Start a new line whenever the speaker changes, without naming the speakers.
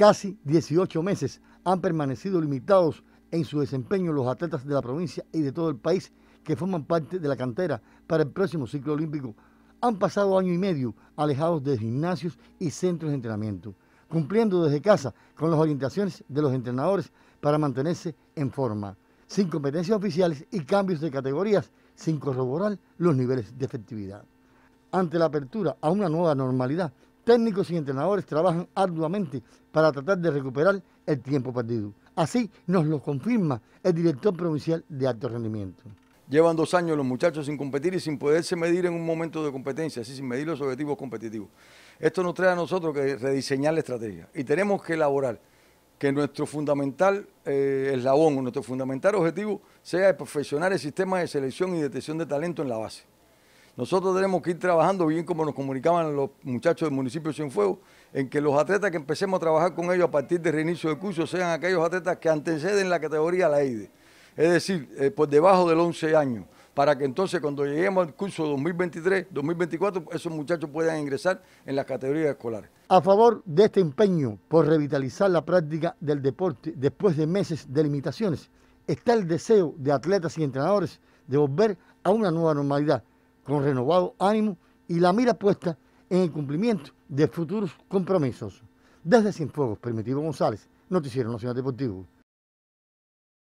casi 18 meses han permanecido limitados en su desempeño los atletas de la provincia y de todo el país que forman parte de la cantera para el próximo ciclo olímpico. Han pasado año y medio alejados de gimnasios y centros de entrenamiento, cumpliendo desde casa con las orientaciones de los entrenadores para mantenerse en forma, sin competencias oficiales y cambios de categorías, sin corroborar los niveles de efectividad. Ante la apertura a una nueva normalidad, técnicos y entrenadores trabajan arduamente para tratar de recuperar el tiempo perdido. Así nos lo confirma el director provincial de alto rendimiento.
Llevan dos años los muchachos sin competir y sin poderse medir en un momento de competencia, así sin medir los objetivos competitivos. Esto nos trae a nosotros que rediseñar la estrategia y tenemos que elaborar que nuestro fundamental eh, eslabón, nuestro fundamental objetivo sea perfeccionar el sistema de selección y detección de talento en la base. Nosotros tenemos que ir trabajando, bien como nos comunicaban los muchachos del municipio de Cienfuegos, en que los atletas que empecemos a trabajar con ellos a partir del reinicio del curso sean aquellos atletas que anteceden la categoría la EIDE, es decir, eh, por debajo del 11 años, para que entonces cuando lleguemos al curso 2023-2024, esos muchachos puedan ingresar en las categorías escolares.
A favor de este empeño por revitalizar la práctica del deporte después de meses de limitaciones, está el deseo de atletas y entrenadores de volver a una nueva normalidad con renovado ánimo y la mira puesta en el cumplimiento de futuros compromisos. Desde Cienfuegos, Primitivo González, Noticiero Nacional Deportivo.